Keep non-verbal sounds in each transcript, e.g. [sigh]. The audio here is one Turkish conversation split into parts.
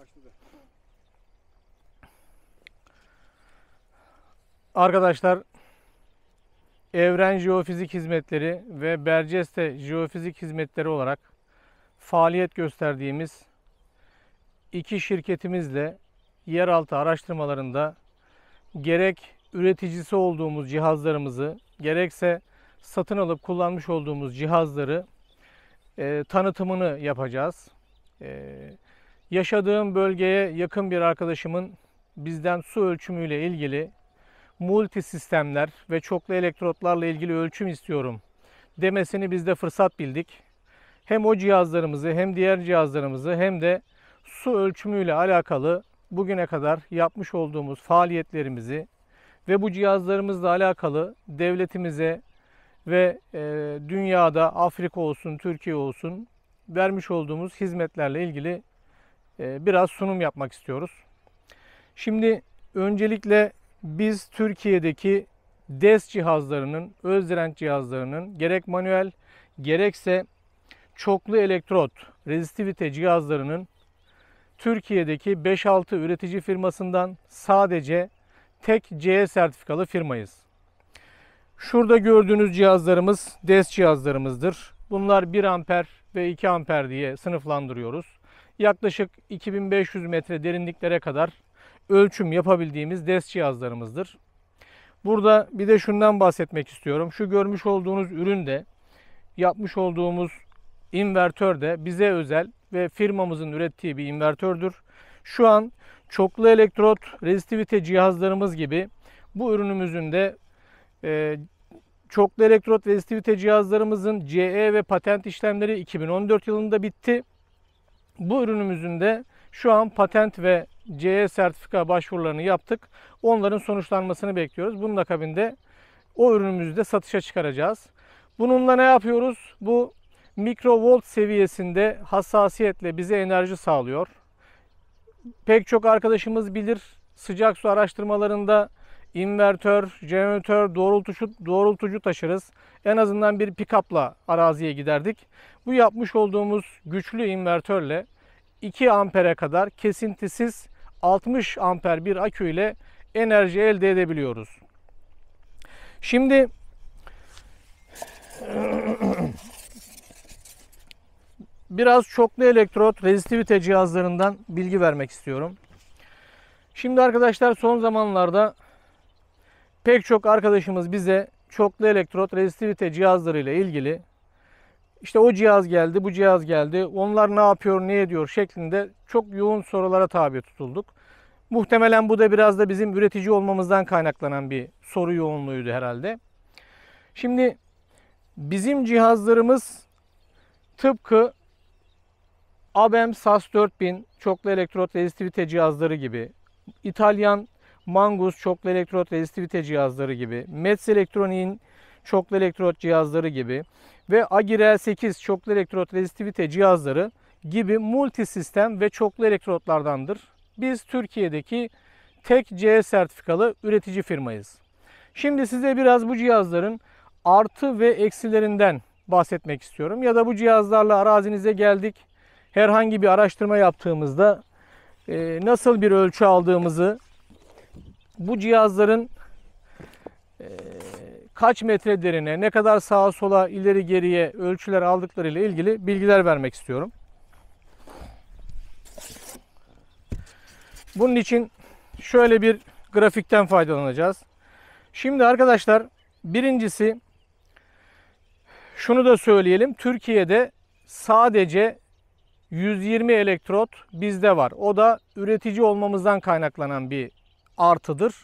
başladı. Arkadaşlar Evren Jeofizik Hizmetleri ve Berceste Jeofizik Hizmetleri olarak faaliyet gösterdiğimiz iki şirketimizle yeraltı araştırmalarında gerek üreticisi olduğumuz cihazlarımızı gerekse satın alıp kullanmış olduğumuz cihazları e, tanıtımını yapacağız. E, Yaşadığım bölgeye yakın bir arkadaşımın bizden su ölçümüyle ilgili multi sistemler ve çoklu elektrotlarla ilgili ölçüm istiyorum demesini biz de fırsat bildik. Hem o cihazlarımızı hem diğer cihazlarımızı hem de su ölçümüyle alakalı bugüne kadar yapmış olduğumuz faaliyetlerimizi ve bu cihazlarımızla alakalı devletimize ve e, dünyada Afrika olsun, Türkiye olsun vermiş olduğumuz hizmetlerle ilgili ee, biraz sunum yapmak istiyoruz. Şimdi öncelikle biz Türkiye'deki DES cihazlarının, öz direnç cihazlarının gerek manuel gerekse çoklu elektrot rezistivite cihazlarının Türkiye'deki 5-6 üretici firmasından sadece tek CE sertifikalı firmayız. Şurada gördüğünüz cihazlarımız DES cihazlarımızdır. Bunlar 1 amper ve 2 amper diye sınıflandırıyoruz yaklaşık 2500 metre derinliklere kadar ölçüm yapabildiğimiz DES cihazlarımızdır. Burada bir de şundan bahsetmek istiyorum. Şu görmüş olduğunuz ürün de yapmış olduğumuz invertör de bize özel ve firmamızın ürettiği bir invertördür. Şu an çoklu elektrot rezistivite cihazlarımız gibi bu ürünümüzün de e, çoklu elektrot rezistivite cihazlarımızın CE ve patent işlemleri 2014 yılında bitti. Bu ürünümüzün de şu an patent ve CE sertifika başvurularını yaptık. Onların sonuçlanmasını bekliyoruz. Bunun akabinde o ürünümüzü de satışa çıkaracağız. Bununla ne yapıyoruz? Bu mikrovolt seviyesinde hassasiyetle bize enerji sağlıyor. Pek çok arkadaşımız bilir sıcak su araştırmalarında invertör, jeneratör, doğrultucu, doğrultucu taşırız. En azından bir pikapla araziye giderdik. Bu yapmış olduğumuz güçlü invertörle 2 ampere kadar kesintisiz 60 amper bir akü ile enerji elde edebiliyoruz. Şimdi [clears throat] biraz çoklu elektrot rezistivite cihazlarından bilgi vermek istiyorum. Şimdi arkadaşlar son zamanlarda pek çok arkadaşımız bize çoklu elektrot rezistivite cihazlarıyla ilgili işte o cihaz geldi, bu cihaz geldi, onlar ne yapıyor, ne ediyor şeklinde çok yoğun sorulara tabi tutulduk. Muhtemelen bu da biraz da bizim üretici olmamızdan kaynaklanan bir soru yoğunluğuydu herhalde. Şimdi bizim cihazlarımız tıpkı ABEM SAS 4000 çoklu elektrot rezistivite cihazları gibi İtalyan Mangus çoklu elektrot rezistivite cihazları gibi, METS elektroniğin çoklu elektrot cihazları gibi ve Agirel 8 çoklu elektrot rezistivite cihazları gibi multisistem ve çoklu elektrotlardandır. Biz Türkiye'deki tek C sertifikalı üretici firmayız. Şimdi size biraz bu cihazların artı ve eksilerinden bahsetmek istiyorum. Ya da bu cihazlarla arazinize geldik. Herhangi bir araştırma yaptığımızda e, nasıl bir ölçü aldığımızı bu cihazların e, kaç metre derine, ne kadar sağa sola, ileri geriye ölçüler aldıklarıyla ilgili bilgiler vermek istiyorum. Bunun için şöyle bir grafikten faydalanacağız. Şimdi arkadaşlar birincisi şunu da söyleyelim. Türkiye'de sadece 120 elektrot bizde var. O da üretici olmamızdan kaynaklanan bir artıdır.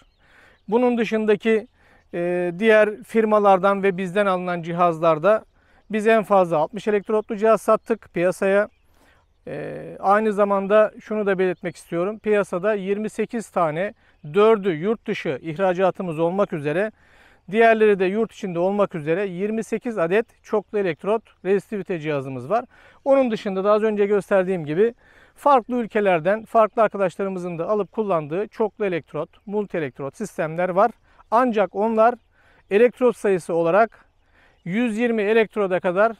Bunun dışındaki e, diğer firmalardan ve bizden alınan cihazlarda biz en fazla 60 elektrotlu cihaz sattık piyasaya. E, aynı zamanda şunu da belirtmek istiyorum. Piyasada 28 tane 4'ü yurt dışı ihracatımız olmak üzere Diğerleri de yurt içinde olmak üzere 28 adet çoklu elektrot rezistivite cihazımız var. Onun dışında da az önce gösterdiğim gibi Farklı ülkelerden farklı arkadaşlarımızın da alıp kullandığı çoklu elektrot, multi elektrot sistemler var. Ancak onlar elektrot sayısı olarak 120 elektroda kadar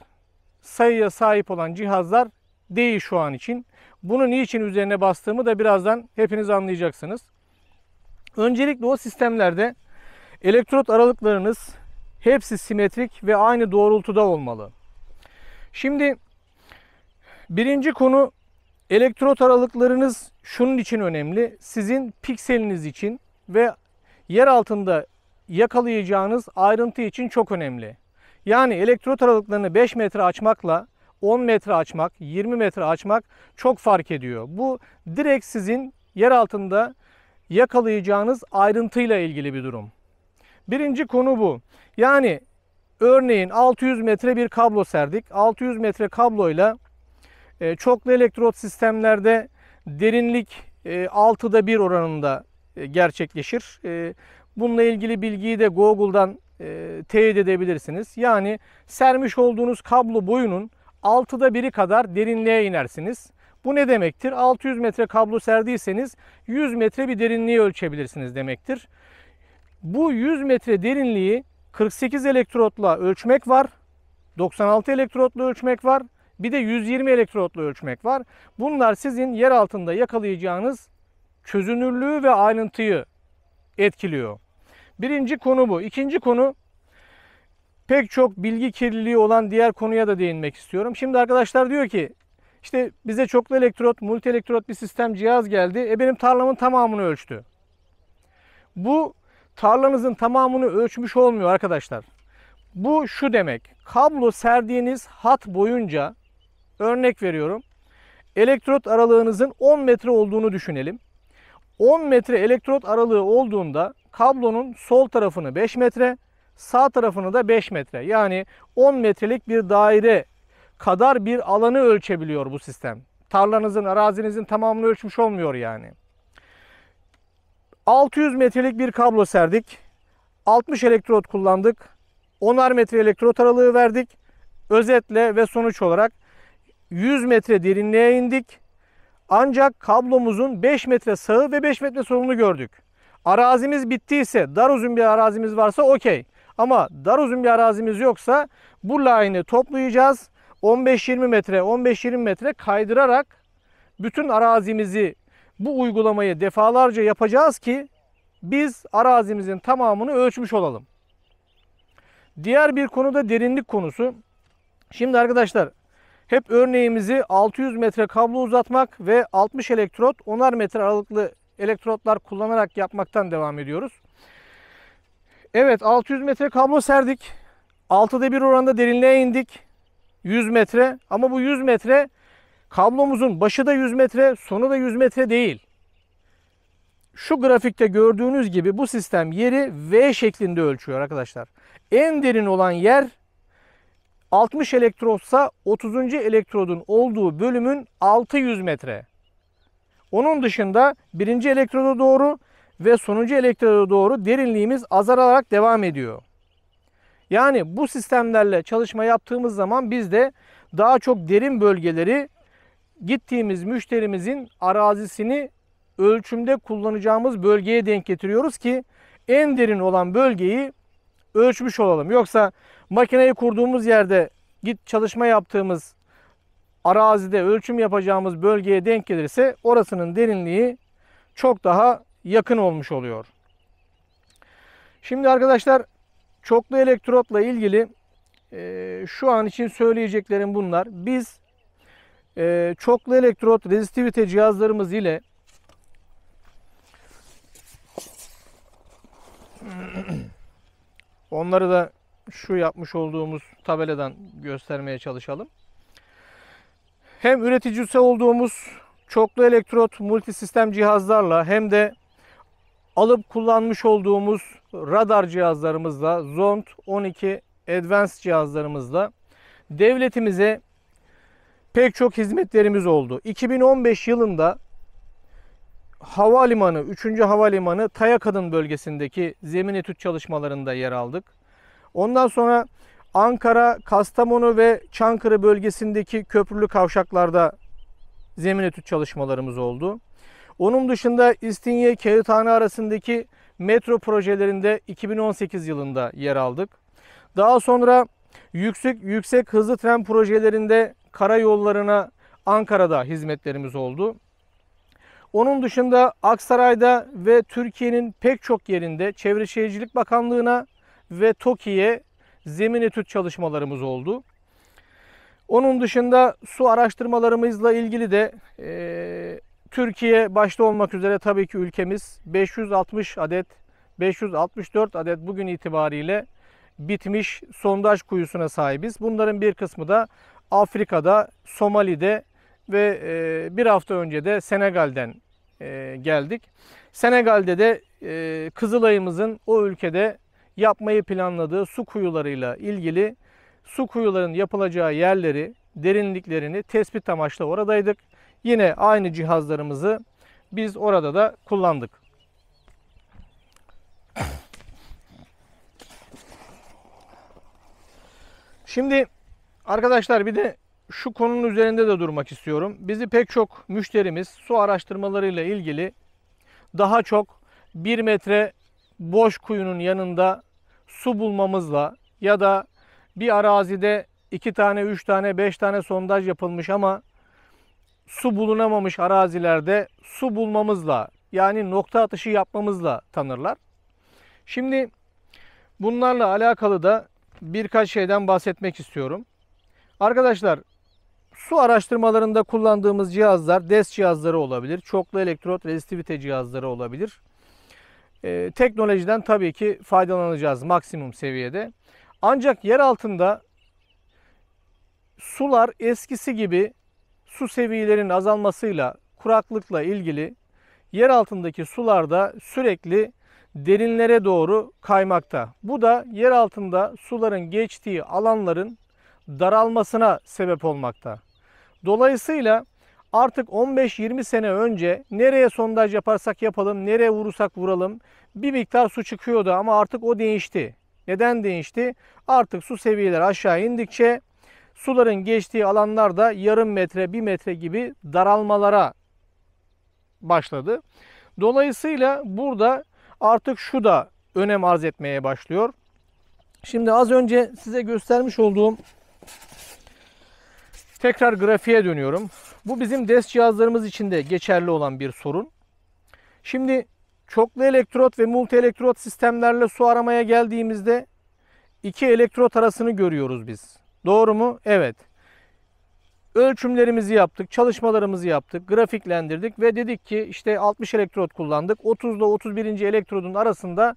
sayıya sahip olan cihazlar değil şu an için. Bunun niçin üzerine bastığımı da birazdan hepiniz anlayacaksınız. Öncelikle o sistemlerde elektrot aralıklarınız hepsi simetrik ve aynı doğrultuda olmalı. Şimdi birinci konu Elektrot aralıklarınız şunun için önemli. Sizin pikseliniz için ve yer altında yakalayacağınız ayrıntı için çok önemli. Yani elektrot aralıklarını 5 metre açmakla 10 metre açmak, 20 metre açmak çok fark ediyor. Bu direkt sizin yer altında yakalayacağınız ayrıntıyla ilgili bir durum. Birinci konu bu. Yani örneğin 600 metre bir kablo serdik. 600 metre kabloyla ee, çoklu elektrot sistemlerde derinlik e, 6'da 1 oranında e, gerçekleşir. E, bununla ilgili bilgiyi de Google'dan e, teyit edebilirsiniz. Yani sermiş olduğunuz kablo boyunun 6'da 1'i kadar derinliğe inersiniz. Bu ne demektir? 600 metre kablo serdiyseniz 100 metre bir derinliği ölçebilirsiniz demektir. Bu 100 metre derinliği 48 elektrotla ölçmek var. 96 elektrotla ölçmek var bir de 120 elektrotla ölçmek var. Bunlar sizin yer altında yakalayacağınız çözünürlüğü ve ayrıntıyı etkiliyor. Birinci konu bu. İkinci konu pek çok bilgi kirliliği olan diğer konuya da değinmek istiyorum. Şimdi arkadaşlar diyor ki işte bize çoklu elektrot, multi elektrot bir sistem cihaz geldi. E benim tarlamın tamamını ölçtü. Bu tarlanızın tamamını ölçmüş olmuyor arkadaşlar. Bu şu demek. Kablo serdiğiniz hat boyunca Örnek veriyorum. Elektrot aralığınızın 10 metre olduğunu düşünelim. 10 metre elektrot aralığı olduğunda kablonun sol tarafını 5 metre, sağ tarafını da 5 metre. Yani 10 metrelik bir daire kadar bir alanı ölçebiliyor bu sistem. Tarlanızın, arazinizin tamamını ölçmüş olmuyor yani. 600 metrelik bir kablo serdik. 60 elektrot kullandık. 10'ar metre elektrot aralığı verdik. Özetle ve sonuç olarak 100 metre derinliğe indik. Ancak kablomuzun 5 metre sağı ve 5 metre solunu gördük. Arazimiz bittiyse, dar uzun bir arazimiz varsa okey. Ama dar uzun bir arazimiz yoksa bu line'ı toplayacağız. 15-20 metre, 15-20 metre kaydırarak bütün arazimizi bu uygulamayı defalarca yapacağız ki biz arazimizin tamamını ölçmüş olalım. Diğer bir konu da derinlik konusu. Şimdi arkadaşlar hep örneğimizi 600 metre kablo uzatmak ve 60 elektrot 10'ar metre aralıklı elektrotlar kullanarak yapmaktan devam ediyoruz. Evet 600 metre kablo serdik. 6'da bir oranda derinliğe indik. 100 metre ama bu 100 metre kablomuzun başı da 100 metre sonu da 100 metre değil. Şu grafikte gördüğünüz gibi bu sistem yeri V şeklinde ölçüyor arkadaşlar. En derin olan yer 60 elektrotsa 30. elektrodun olduğu bölümün 600 metre. Onun dışında birinci elektroda doğru ve sonuncu elektroda doğru derinliğimiz azalarak devam ediyor. Yani bu sistemlerle çalışma yaptığımız zaman biz de daha çok derin bölgeleri gittiğimiz müşterimizin arazisini ölçümde kullanacağımız bölgeye denk getiriyoruz ki en derin olan bölgeyi ölçmüş olalım. Yoksa makineyi kurduğumuz yerde git çalışma yaptığımız arazide ölçüm yapacağımız bölgeye denk gelirse orasının derinliği çok daha yakın olmuş oluyor. Şimdi arkadaşlar çoklu elektrotla ilgili e, şu an için söyleyeceklerim bunlar. Biz e, çoklu elektrot rezistivite cihazlarımız ile [clears throat] Onları da şu yapmış olduğumuz tabeladan göstermeye çalışalım. Hem üreticisi olduğumuz çoklu elektrot multisistem cihazlarla hem de alıp kullanmış olduğumuz radar cihazlarımızla, Zond 12 Advanced cihazlarımızla devletimize pek çok hizmetlerimiz oldu. 2015 yılında havalimanı, 3. havalimanı Taya bölgesindeki zemin etüt çalışmalarında yer aldık. Ondan sonra Ankara, Kastamonu ve Çankırı bölgesindeki köprülü kavşaklarda zemin etüt çalışmalarımız oldu. Onun dışında İstinye Kağıthane arasındaki metro projelerinde 2018 yılında yer aldık. Daha sonra yüksek yüksek hızlı tren projelerinde karayollarına Ankara'da hizmetlerimiz oldu. Onun dışında Aksaray'da ve Türkiye'nin pek çok yerinde Çevre Şehircilik Bakanlığı'na ve TOKİ'ye zemin etüt çalışmalarımız oldu. Onun dışında su araştırmalarımızla ilgili de e, Türkiye başta olmak üzere tabii ki ülkemiz 560 adet 564 adet bugün itibariyle bitmiş sondaj kuyusuna sahibiz. Bunların bir kısmı da Afrika'da, Somali'de ve e, bir hafta önce de Senegal'den e, geldik. Senegal'de de e, Kızılay'ımızın o ülkede yapmayı planladığı su kuyularıyla ilgili su kuyuların yapılacağı yerleri, derinliklerini tespit amaçlı oradaydık. Yine aynı cihazlarımızı biz orada da kullandık. Şimdi arkadaşlar bir de şu konunun üzerinde de durmak istiyorum. Bizi pek çok müşterimiz su araştırmalarıyla ilgili daha çok 1 metre boş kuyunun yanında su bulmamızla ya da bir arazide 2 tane, 3 tane, 5 tane sondaj yapılmış ama su bulunamamış arazilerde su bulmamızla yani nokta atışı yapmamızla tanırlar. Şimdi bunlarla alakalı da birkaç şeyden bahsetmek istiyorum. Arkadaşlar Su araştırmalarında kullandığımız cihazlar DES cihazları olabilir. Çoklu elektrot rezistivite cihazları olabilir. E, teknolojiden tabii ki faydalanacağız maksimum seviyede. Ancak yer altında sular eskisi gibi su seviyelerinin azalmasıyla, kuraklıkla ilgili yer altındaki sularda sürekli derinlere doğru kaymakta. Bu da yer altında suların geçtiği alanların daralmasına sebep olmakta. Dolayısıyla artık 15-20 sene önce nereye sondaj yaparsak yapalım, nereye vurursak vuralım bir miktar su çıkıyordu ama artık o değişti. Neden değişti? Artık su seviyeleri aşağı indikçe suların geçtiği alanlarda yarım metre, bir metre gibi daralmalara başladı. Dolayısıyla burada artık şu da önem arz etmeye başlıyor. Şimdi az önce size göstermiş olduğum Tekrar grafiğe dönüyorum. Bu bizim DES cihazlarımız için de geçerli olan bir sorun. Şimdi çoklu elektrot ve multi elektrot sistemlerle su aramaya geldiğimizde iki elektrot arasını görüyoruz biz. Doğru mu? Evet. Ölçümlerimizi yaptık, çalışmalarımızı yaptık, grafiklendirdik ve dedik ki işte 60 elektrot kullandık. 30 ile 31. elektrodun arasında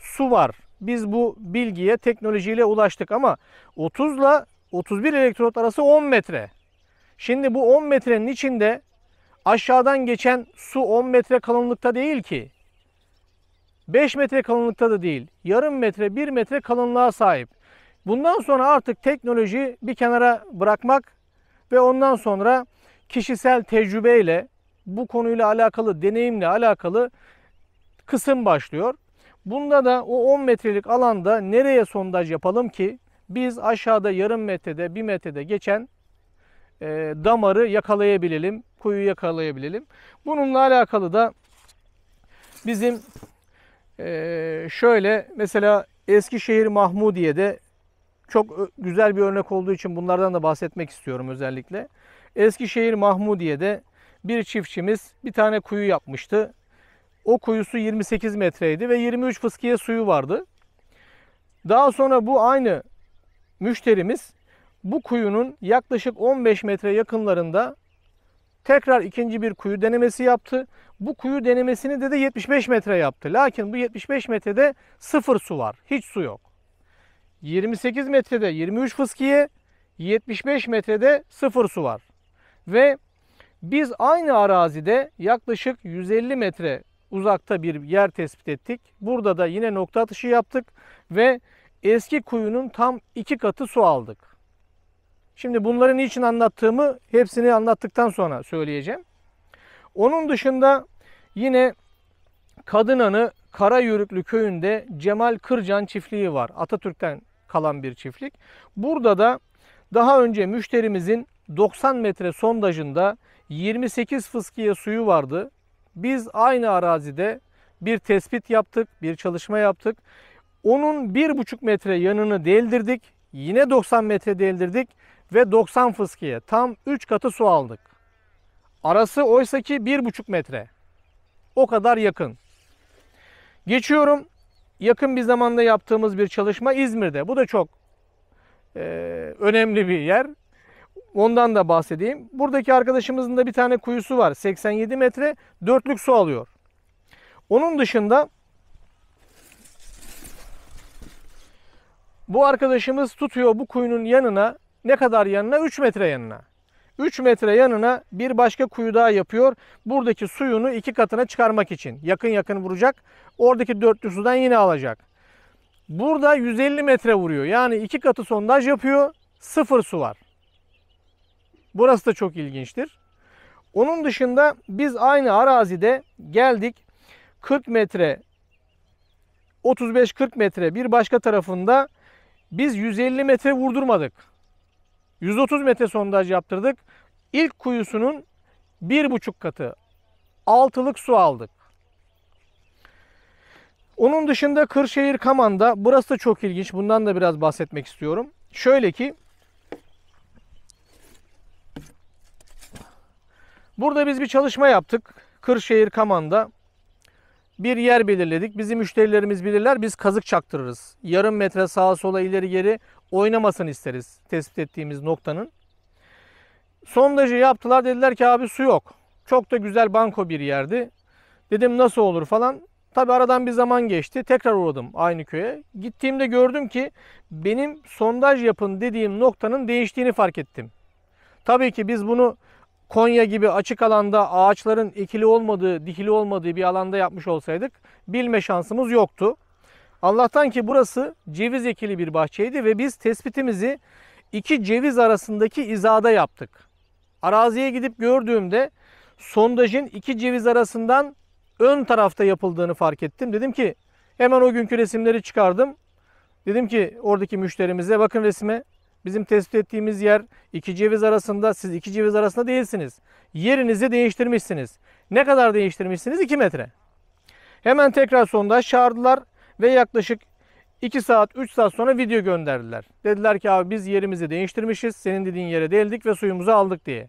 su var. Biz bu bilgiye teknolojiyle ulaştık ama 30 ile 31 elektrot arası 10 metre. Şimdi bu 10 metrenin içinde aşağıdan geçen su 10 metre kalınlıkta değil ki. 5 metre kalınlıkta da değil. Yarım metre, 1 metre kalınlığa sahip. Bundan sonra artık teknoloji bir kenara bırakmak ve ondan sonra kişisel tecrübeyle bu konuyla alakalı, deneyimle alakalı kısım başlıyor. Bunda da o 10 metrelik alanda nereye sondaj yapalım ki biz aşağıda yarım metrede, bir metrede geçen e, damarı yakalayabilelim, kuyu yakalayabilelim. Bununla alakalı da bizim e, şöyle mesela Eskişehir Mahmudiye'de çok güzel bir örnek olduğu için bunlardan da bahsetmek istiyorum özellikle. Eskişehir Mahmudiye'de bir çiftçimiz bir tane kuyu yapmıştı. O kuyusu 28 metreydi ve 23 fıskiye suyu vardı. Daha sonra bu aynı müşterimiz bu kuyunun yaklaşık 15 metre yakınlarında tekrar ikinci bir kuyu denemesi yaptı. Bu kuyu denemesini de de 75 metre yaptı. Lakin bu 75 metrede sıfır su var. Hiç su yok. 28 metrede 23 fıskiye, 75 metrede sıfır su var. Ve biz aynı arazide yaklaşık 150 metre uzakta bir yer tespit ettik. Burada da yine nokta atışı yaptık ve eski kuyunun tam iki katı su aldık. Şimdi bunları niçin anlattığımı hepsini anlattıktan sonra söyleyeceğim. Onun dışında yine Kadınanı Karayörüklü köyünde Cemal Kırcan çiftliği var. Atatürk'ten kalan bir çiftlik. Burada da daha önce müşterimizin 90 metre sondajında 28 fıskiye suyu vardı. Biz aynı arazide bir tespit yaptık, bir çalışma yaptık. Onun 1,5 metre yanını deldirdik. Yine 90 metre deldirdik ve 90 fıskiye tam 3 katı su aldık. Arası oysaki 1,5 metre. O kadar yakın. Geçiyorum. Yakın bir zamanda yaptığımız bir çalışma İzmir'de. Bu da çok e, önemli bir yer. Ondan da bahsedeyim. Buradaki arkadaşımızın da bir tane kuyusu var. 87 metre dörtlük su alıyor. Onun dışında Bu arkadaşımız tutuyor bu kuyunun yanına ne kadar yanına? 3 metre yanına. 3 metre yanına bir başka kuyu daha yapıyor. Buradaki suyunu iki katına çıkarmak için. Yakın yakın vuracak. Oradaki dörtlü sudan yine alacak. Burada 150 metre vuruyor. Yani iki katı sondaj yapıyor. Sıfır su var. Burası da çok ilginçtir. Onun dışında biz aynı arazide geldik. 40 metre 35-40 metre bir başka tarafında biz 150 metre vurdurmadık. 130 metre sondaj yaptırdık. İlk kuyusunun bir buçuk katı altılık su aldık. Onun dışında Kırşehir Kaman'da burası da çok ilginç. Bundan da biraz bahsetmek istiyorum. Şöyle ki Burada biz bir çalışma yaptık. Kırşehir Kaman'da bir yer belirledik. Bizim müşterilerimiz bilirler biz kazık çaktırırız. Yarım metre sağa sola ileri geri oynamasını isteriz tespit ettiğimiz noktanın. Sondajı yaptılar dediler ki abi su yok. Çok da güzel banko bir yerdi. Dedim nasıl olur falan. Tabi aradan bir zaman geçti. Tekrar uğradım aynı köye. Gittiğimde gördüm ki benim sondaj yapın dediğim noktanın değiştiğini fark ettim. Tabii ki biz bunu Konya gibi açık alanda ağaçların ekili olmadığı, dikili olmadığı bir alanda yapmış olsaydık bilme şansımız yoktu. Allah'tan ki burası ceviz ekili bir bahçeydi ve biz tespitimizi iki ceviz arasındaki izada yaptık. Araziye gidip gördüğümde sondajın iki ceviz arasından ön tarafta yapıldığını fark ettim. Dedim ki hemen o günkü resimleri çıkardım. Dedim ki oradaki müşterimize bakın resme Bizim tespit ettiğimiz yer iki ceviz arasında. Siz iki ceviz arasında değilsiniz. Yerinizi değiştirmişsiniz. Ne kadar değiştirmişsiniz? 2 metre. Hemen tekrar sondaj çağırdılar ve yaklaşık 2 saat 3 saat sonra video gönderdiler. Dediler ki abi biz yerimizi değiştirmişiz. Senin dediğin yere değildik ve suyumuzu aldık diye.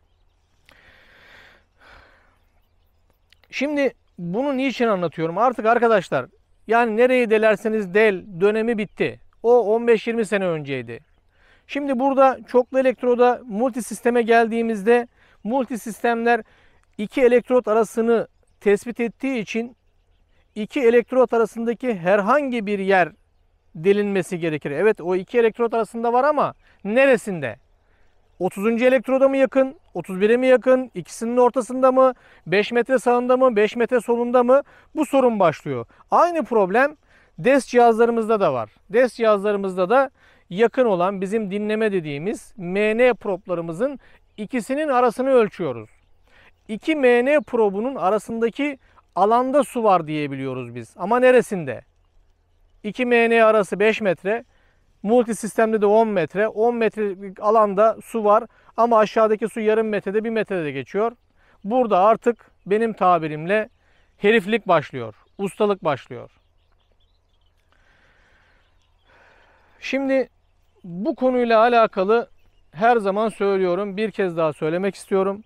Şimdi bunu niçin anlatıyorum? Artık arkadaşlar yani nereyi delerseniz del dönemi bitti. O 15-20 sene önceydi. Şimdi burada çoklu elektroda multi sisteme geldiğimizde multi sistemler iki elektrot arasını tespit ettiği için iki elektrot arasındaki herhangi bir yer delinmesi gerekir. Evet o iki elektrot arasında var ama neresinde? 30. elektroda mı yakın? 31'e mi yakın? İkisinin ortasında mı? 5 metre sağında mı? 5 metre solunda mı? Bu sorun başlıyor. Aynı problem DES cihazlarımızda da var. DES cihazlarımızda da yakın olan bizim dinleme dediğimiz MN problarımızın ikisinin arasını ölçüyoruz. İki MN probunun arasındaki alanda su var diyebiliyoruz biz. Ama neresinde? 2 MN arası 5 metre, multisistemde de 10 metre. 10 metrelik alanda su var ama aşağıdaki su yarım metrede 1 metrede de geçiyor. Burada artık benim tabirimle heriflik başlıyor, ustalık başlıyor. Şimdi bu konuyla alakalı her zaman söylüyorum. Bir kez daha söylemek istiyorum.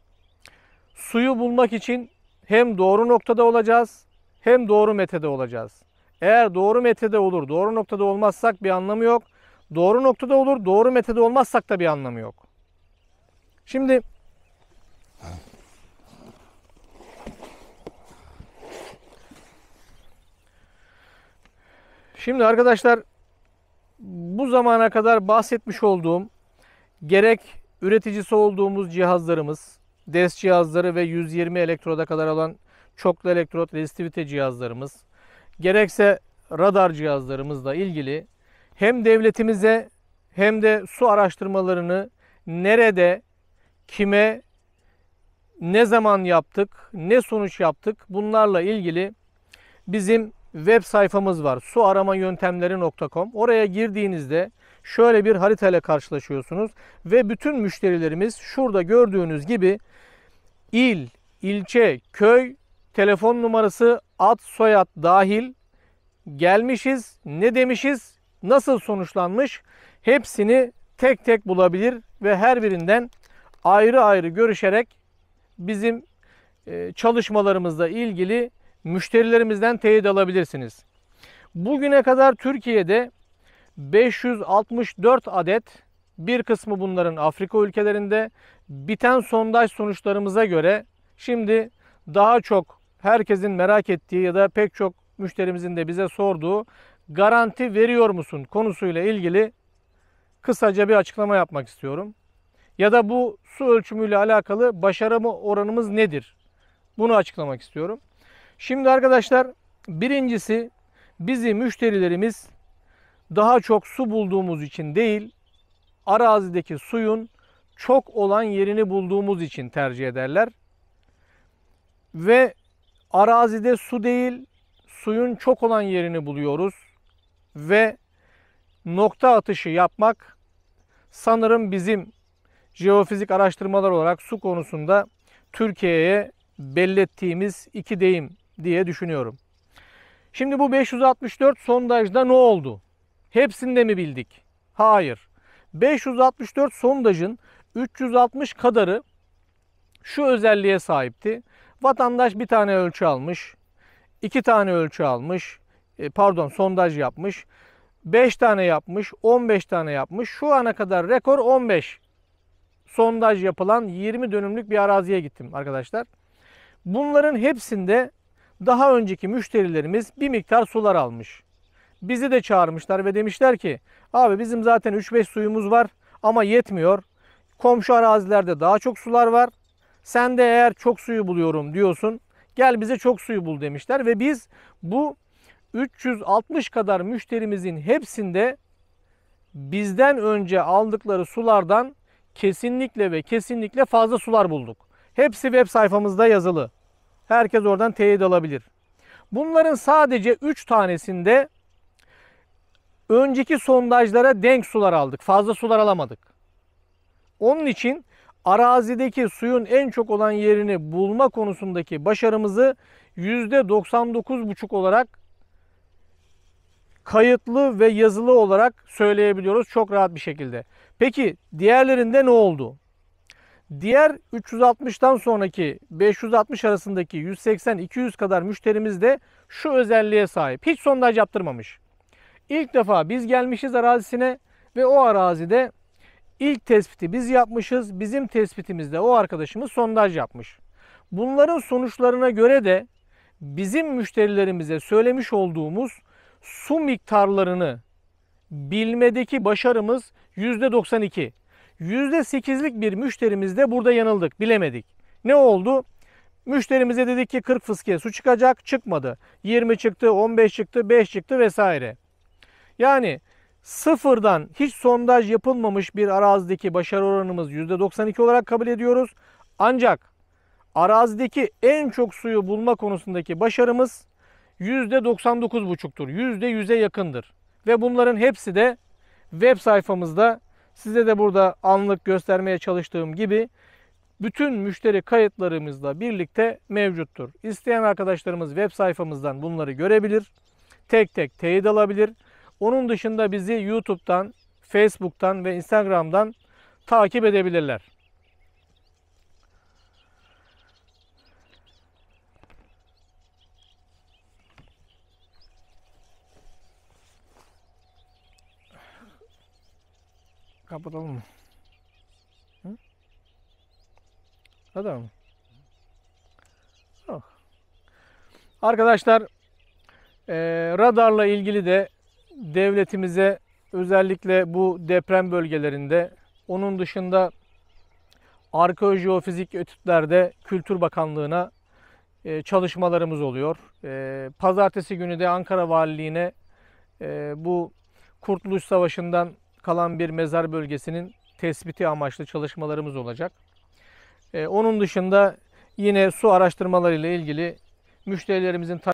Suyu bulmak için hem doğru noktada olacağız hem doğru metede olacağız. Eğer doğru metede olur, doğru noktada olmazsak bir anlamı yok. Doğru noktada olur, doğru metede olmazsak da bir anlamı yok. Şimdi Şimdi arkadaşlar bu zamana kadar bahsetmiş olduğum gerek üreticisi olduğumuz cihazlarımız, DES cihazları ve 120 elektroda kadar olan çoklu elektrot resistivite cihazlarımız, gerekse radar cihazlarımızla ilgili hem devletimize hem de su araştırmalarını nerede, kime, ne zaman yaptık, ne sonuç yaptık bunlarla ilgili bizim web sayfamız var. suaramayöntemleri.com. Oraya girdiğinizde şöyle bir harita karşılaşıyorsunuz ve bütün müşterilerimiz şurada gördüğünüz gibi il, ilçe, köy, telefon numarası, ad, soyad dahil gelmişiz, ne demişiz, nasıl sonuçlanmış hepsini tek tek bulabilir ve her birinden ayrı ayrı görüşerek bizim e, çalışmalarımızla ilgili müşterilerimizden teyit alabilirsiniz. Bugüne kadar Türkiye'de 564 adet bir kısmı bunların Afrika ülkelerinde biten sondaj sonuçlarımıza göre şimdi daha çok herkesin merak ettiği ya da pek çok müşterimizin de bize sorduğu garanti veriyor musun konusuyla ilgili kısaca bir açıklama yapmak istiyorum. Ya da bu su ölçümüyle alakalı başarımı oranımız nedir? Bunu açıklamak istiyorum. Şimdi arkadaşlar birincisi bizi müşterilerimiz daha çok su bulduğumuz için değil, arazideki suyun çok olan yerini bulduğumuz için tercih ederler. Ve arazide su değil, suyun çok olan yerini buluyoruz ve nokta atışı yapmak sanırım bizim jeofizik araştırmalar olarak su konusunda Türkiye'ye bellettiğimiz iki deyim diye düşünüyorum. Şimdi bu 564 sondajda ne oldu? Hepsinde mi bildik? Hayır. 564 sondajın 360 kadarı şu özelliğe sahipti. Vatandaş bir tane ölçü almış, iki tane ölçü almış, e, pardon sondaj yapmış, 5 tane yapmış, 15 tane yapmış. Şu ana kadar rekor 15 sondaj yapılan 20 dönümlük bir araziye gittim arkadaşlar. Bunların hepsinde daha önceki müşterilerimiz bir miktar sular almış. Bizi de çağırmışlar ve demişler ki abi bizim zaten 3-5 suyumuz var ama yetmiyor. Komşu arazilerde daha çok sular var. Sen de eğer çok suyu buluyorum diyorsun gel bize çok suyu bul demişler ve biz bu 360 kadar müşterimizin hepsinde bizden önce aldıkları sulardan kesinlikle ve kesinlikle fazla sular bulduk. Hepsi web sayfamızda yazılı. Herkes oradan teyit alabilir. Bunların sadece 3 tanesinde önceki sondajlara denk sular aldık. Fazla sular alamadık. Onun için arazideki suyun en çok olan yerini bulma konusundaki başarımızı %99,5 olarak kayıtlı ve yazılı olarak söyleyebiliyoruz çok rahat bir şekilde. Peki diğerlerinde ne oldu? Diğer 360'tan sonraki 560 arasındaki 180-200 kadar müşterimiz de şu özelliğe sahip. Hiç sondaj yaptırmamış. İlk defa biz gelmişiz arazisine ve o arazide ilk tespiti biz yapmışız. Bizim tespitimizde o arkadaşımız sondaj yapmış. Bunların sonuçlarına göre de bizim müşterilerimize söylemiş olduğumuz su miktarlarını bilmedeki başarımız %92. %8'lik bir müşterimizde burada yanıldık, bilemedik. Ne oldu? Müşterimize dedik ki 40 fıskiye su çıkacak, çıkmadı. 20 çıktı, 15 çıktı, 5 çıktı vesaire. Yani sıfırdan hiç sondaj yapılmamış bir arazideki başarı oranımız %92 olarak kabul ediyoruz. Ancak arazideki en çok suyu bulma konusundaki başarımız %99,5'tur. %100'e yakındır. Ve bunların hepsi de web sayfamızda Size de burada anlık göstermeye çalıştığım gibi bütün müşteri kayıtlarımızla birlikte mevcuttur. İsteyen arkadaşlarımız web sayfamızdan bunları görebilir. Tek tek teyit alabilir. Onun dışında bizi YouTube'dan, Facebook'tan ve Instagram'dan takip edebilirler. Kapatalım mı? Hı? Adam Oh. Arkadaşlar e, radarla ilgili de devletimize özellikle bu deprem bölgelerinde onun dışında arkeojeofizik etütlerde Kültür Bakanlığı'na e, çalışmalarımız oluyor. E, Pazartesi günü de Ankara Valiliği'ne e, bu Kurtuluş Savaşı'ndan kalan bir mezar bölgesinin tespiti amaçlı çalışmalarımız olacak. Ee, onun dışında yine su araştırmaları ile ilgili müşterilerimizin